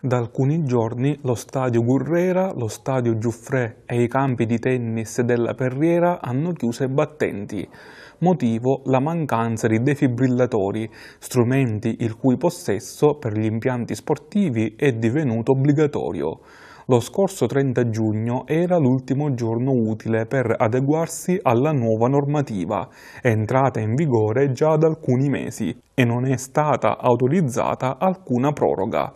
Da alcuni giorni lo stadio Gurrera, lo stadio Giuffrè e i campi di tennis della Perriera hanno chiuso i battenti. Motivo la mancanza di defibrillatori, strumenti il cui possesso per gli impianti sportivi è divenuto obbligatorio. Lo scorso 30 giugno era l'ultimo giorno utile per adeguarsi alla nuova normativa, entrata in vigore già da alcuni mesi, e non è stata autorizzata alcuna proroga.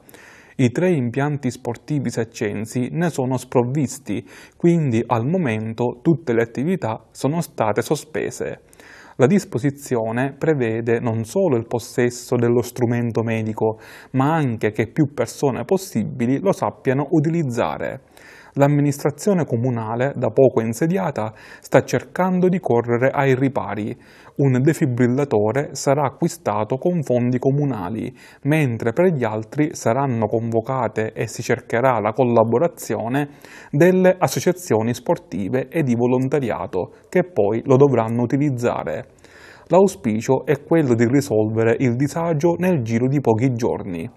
I tre impianti sportivi seccensi ne sono sprovvisti, quindi al momento tutte le attività sono state sospese. La disposizione prevede non solo il possesso dello strumento medico, ma anche che più persone possibili lo sappiano utilizzare l'amministrazione comunale, da poco insediata, sta cercando di correre ai ripari. Un defibrillatore sarà acquistato con fondi comunali, mentre per gli altri saranno convocate e si cercherà la collaborazione delle associazioni sportive e di volontariato, che poi lo dovranno utilizzare. L'auspicio è quello di risolvere il disagio nel giro di pochi giorni.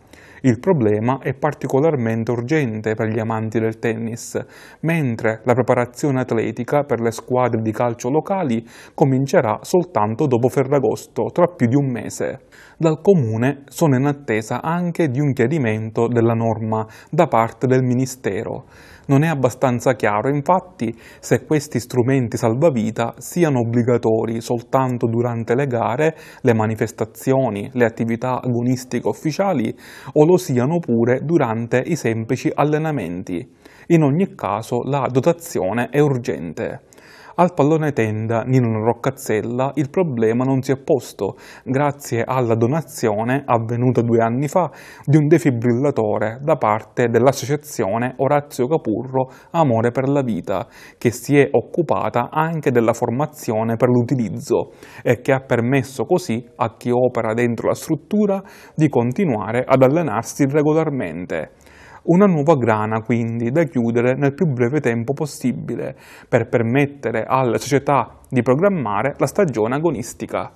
Il problema è particolarmente urgente per gli amanti del tennis, mentre la preparazione atletica per le squadre di calcio locali comincerà soltanto dopo Ferragosto, tra più di un mese. Dal comune sono in attesa anche di un chiarimento della norma da parte del Ministero. Non è abbastanza chiaro infatti se questi strumenti salvavita siano obbligatori soltanto durante le gare, le manifestazioni, le attività agonistiche ufficiali o lo lo siano pure durante i semplici allenamenti. In ogni caso la dotazione è urgente. Al pallone tenda Nino Roccazzella il problema non si è posto, grazie alla donazione avvenuta due anni fa di un defibrillatore da parte dell'associazione Orazio Capurro Amore per la Vita, che si è occupata anche della formazione per l'utilizzo e che ha permesso così a chi opera dentro la struttura di continuare ad allenarsi regolarmente una nuova grana quindi da chiudere nel più breve tempo possibile per permettere alla società di programmare la stagione agonistica.